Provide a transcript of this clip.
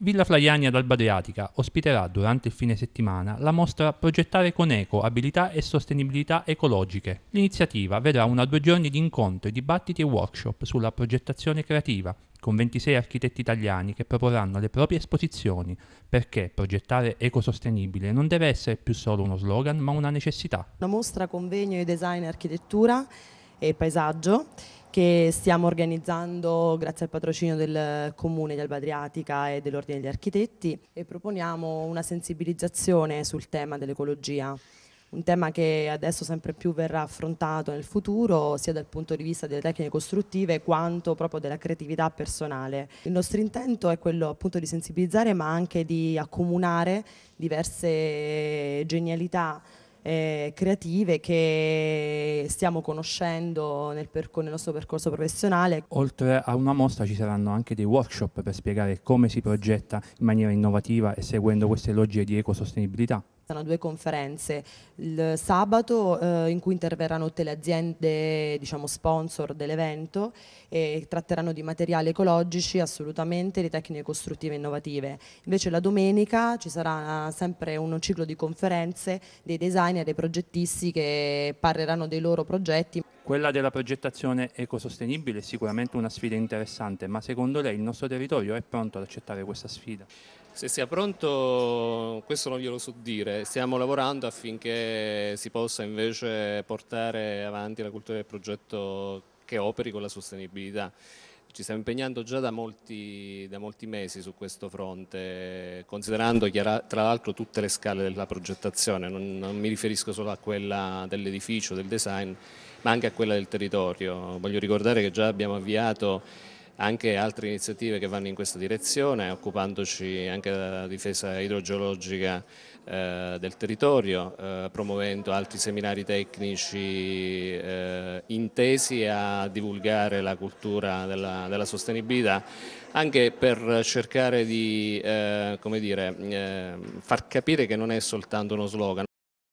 Villa Flaiani ad Alba Adriatica ospiterà durante il fine settimana la mostra Progettare con Eco, Abilità e Sostenibilità Ecologiche. L'iniziativa vedrà una due giorni di incontri, dibattiti e workshop sulla progettazione creativa, con 26 architetti italiani che proporranno le proprie esposizioni, perché progettare ecosostenibile non deve essere più solo uno slogan, ma una necessità. Una mostra convegno e design e architettura e paesaggio che stiamo organizzando grazie al patrocinio del Comune di Alba Adriatica e dell'Ordine degli Architetti e proponiamo una sensibilizzazione sul tema dell'ecologia un tema che adesso sempre più verrà affrontato nel futuro sia dal punto di vista delle tecniche costruttive quanto proprio della creatività personale. Il nostro intento è quello appunto di sensibilizzare ma anche di accomunare diverse genialità eh, creative che stiamo conoscendo nel, percor- nel nostro percorso professionale. Oltre a una mostra ci saranno anche dei workshop per spiegare come si progetta in maniera innovativa e seguendo queste logiche di ecosostenibilità saranno due conferenze, il sabato eh, in cui interverranno tutte le aziende diciamo, sponsor dell'evento e tratteranno di materiali ecologici assolutamente, di tecniche costruttive innovative. Invece la domenica ci sarà sempre un ciclo di conferenze dei designer e dei progettisti che parleranno dei loro progetti. Quella della progettazione ecosostenibile è sicuramente una sfida interessante, ma secondo lei il nostro territorio è pronto ad accettare questa sfida? Se sia pronto, questo non glielo so dire, stiamo lavorando affinché si possa invece portare avanti la cultura del progetto che operi con la sostenibilità ci stiamo impegnando già da molti, da molti, mesi su questo fronte, considerando tra l'altro tutte le scale della progettazione, non, non, mi riferisco solo a quella dell'edificio, del design, ma anche a quella del territorio. Voglio ricordare che già abbiamo avviato anche altre iniziative che vanno in questa direzione, occupandoci anche della difesa idrogeologica eh, del territorio, eh, promuovendo altri seminari tecnici eh, intesi a divulgare la cultura della, della sostenibilità, anche per cercare di eh, dire, eh, far capire che non è soltanto uno slogan.